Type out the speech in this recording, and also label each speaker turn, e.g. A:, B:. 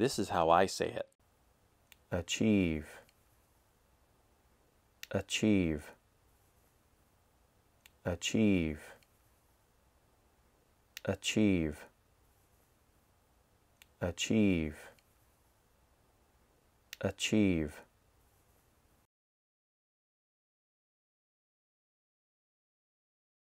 A: This is how I say it
B: achieve, achieve, achieve, achieve, achieve, achieve.